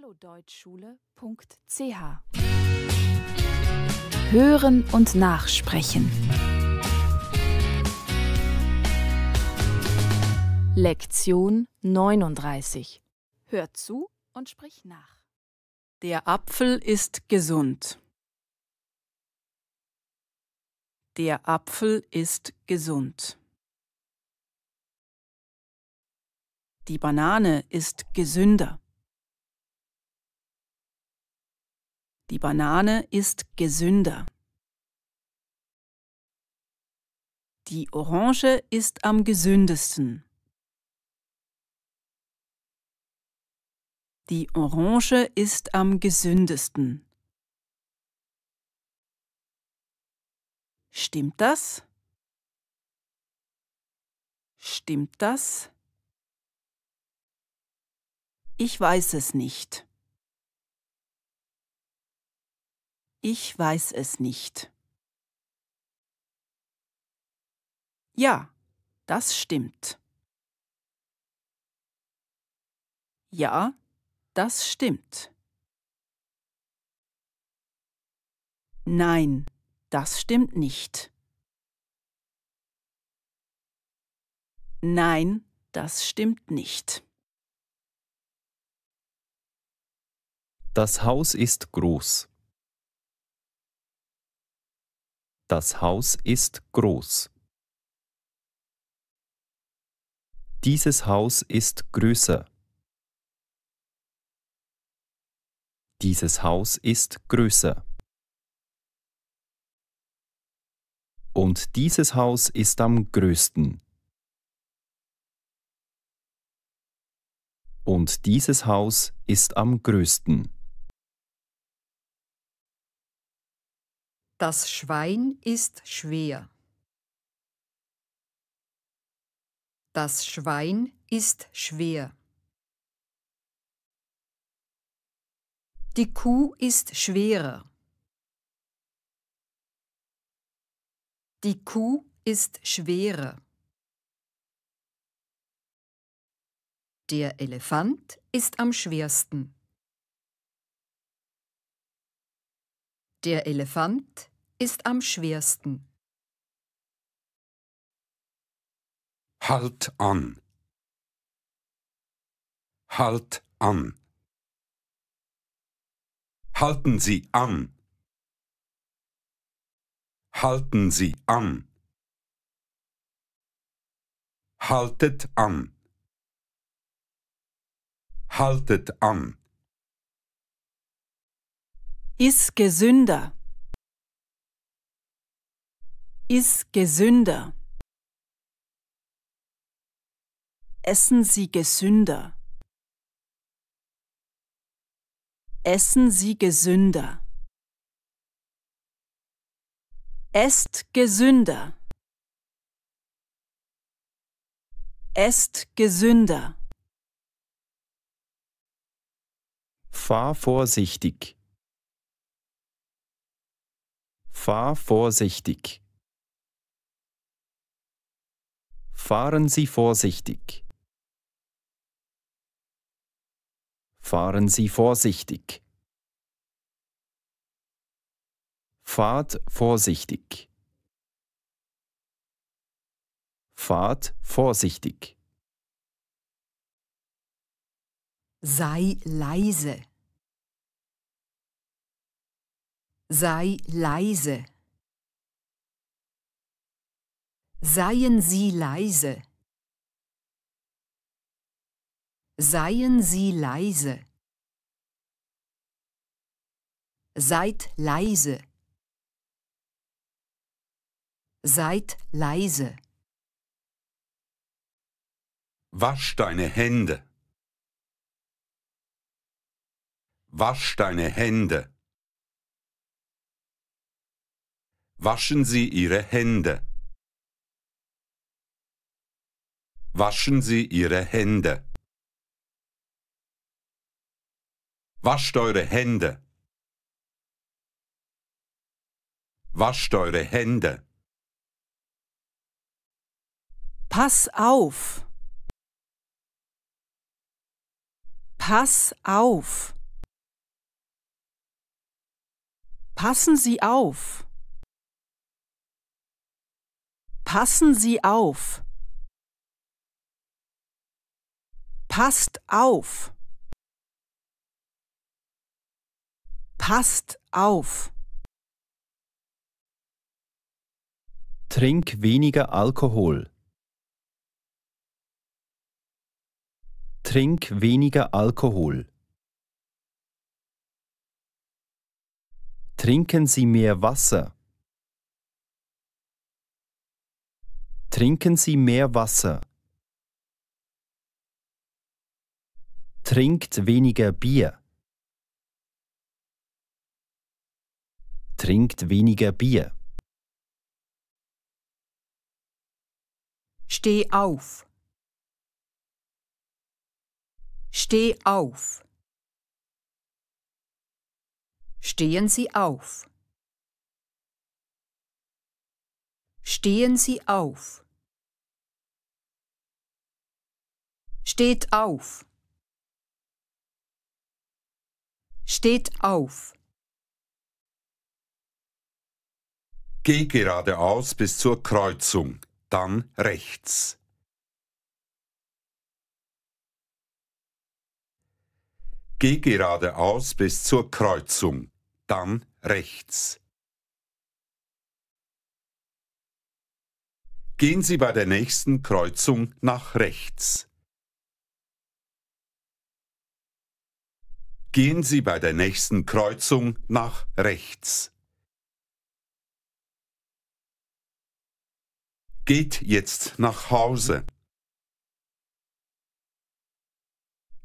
hallodeutschschule.ch Hören und Nachsprechen. Lektion 39. Hör zu und sprich nach. Der Apfel ist gesund. Der Apfel ist gesund. Die Banane ist gesünder. Die Banane ist gesünder. Die Orange ist am gesündesten. Die Orange ist am gesündesten. Stimmt das? Stimmt das? Ich weiß es nicht. Ich weiß es nicht. Ja, das stimmt. Ja, das stimmt. Nein, das stimmt nicht. Nein, das stimmt nicht. Das Haus ist groß. Das Haus ist groß. Dieses Haus ist größer. Dieses Haus ist größer. Und dieses Haus ist am größten. Und dieses Haus ist am größten. Das Schwein ist schwer. Das Schwein ist schwer. Die Kuh ist schwerer. Die Kuh ist schwerer. Der Elefant ist am schwersten. Der Elefant ist am schwersten. Halt an. Halt an. Halten Sie an. Halten Sie an. Haltet an. Haltet an. Iss gesünder ist gesünder. Essen Sie gesünder. Essen Sie gesünder. Esst gesünder. Esst gesünder. Fahr vorsichtig. Fahr vorsichtig. Fahren Sie vorsichtig. Fahren Sie vorsichtig. Fahrt vorsichtig. Fahrt vorsichtig. Sei leise. Sei leise. Seien Sie leise. Seien Sie leise. Seid leise. Seid leise. Wasch deine Hände. Wasch deine Hände. Waschen Sie Ihre Hände. Waschen Sie Ihre Hände. Wascht eure Hände. Wascht eure Hände. Pass auf. Pass auf. Passen Sie auf. Passen Sie auf. Passt auf. Passt auf. Trink weniger Alkohol. Trink weniger Alkohol. Trinken Sie mehr Wasser. Trinken Sie mehr Wasser. Trinkt weniger Bier. Trinkt weniger Bier. Steh auf. Steh auf. Stehen Sie auf. Stehen Sie auf. Steht auf. Steht auf. Geh geradeaus bis zur Kreuzung, dann rechts. Geh geradeaus bis zur Kreuzung, dann rechts. Gehen Sie bei der nächsten Kreuzung nach rechts. Gehen Sie bei der nächsten Kreuzung nach rechts. Geht jetzt nach Hause.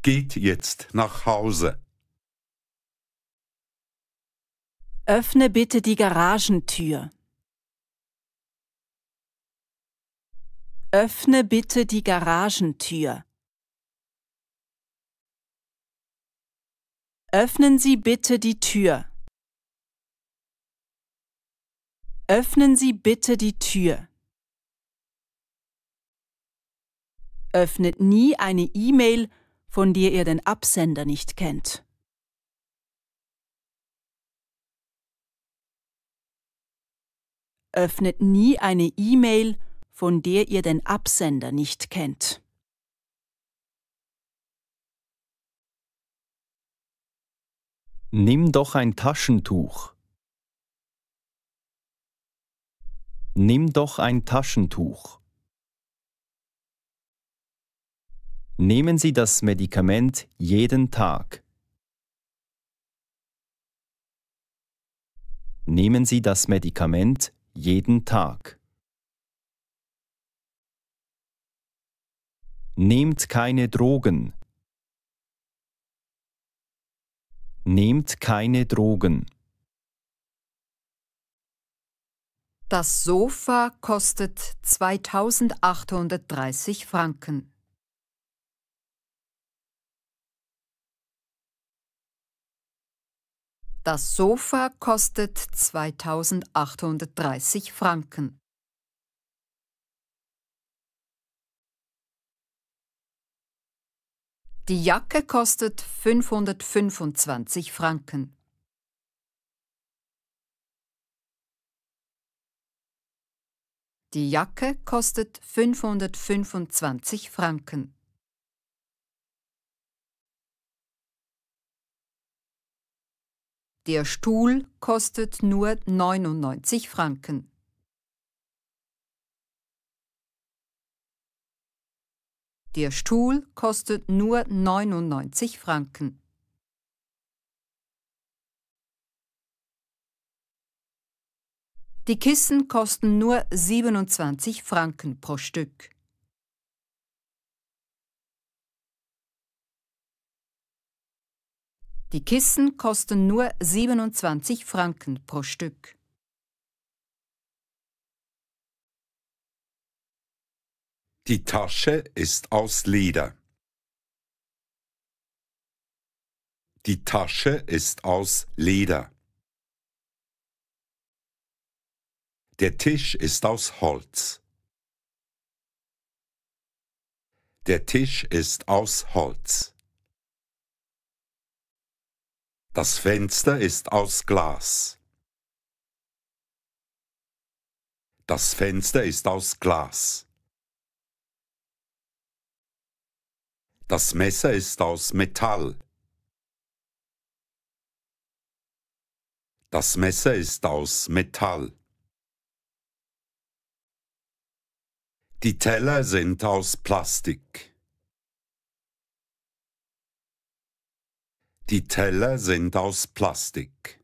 Geht jetzt nach Hause. Öffne bitte die Garagentür. Öffne bitte die Garagentür. Öffnen Sie bitte die Tür. Öffnen Sie bitte die Tür. Öffnet nie eine E-Mail, von der ihr den Absender nicht kennt. Öffnet nie eine E-Mail, von der ihr den Absender nicht kennt. Nimm doch ein Taschentuch. Nimm doch ein Taschentuch. Nehmen Sie das Medikament jeden Tag. Nehmen Sie das Medikament jeden Tag. Nehmt keine Drogen. Nehmt keine Drogen. Das Sofa kostet 2830 Franken. Das Sofa kostet 2830 Franken. Die Jacke kostet 525 Franken. Die Jacke kostet 525 Franken. Der Stuhl kostet nur 99 Franken. Der Stuhl kostet nur 99 Franken. Die Kissen kosten nur 27 Franken pro Stück. Die Kissen kosten nur 27 Franken pro Stück. Die Tasche ist aus Leder. Die Tasche ist aus Leder. Der Tisch ist aus Holz. Der Tisch ist aus Holz. Das Fenster ist aus Glas. Das Fenster ist aus Glas. Das Messer ist aus Metall. Das Messer ist aus Metall. Die Teller sind aus Plastik. Die Teller sind aus Plastik.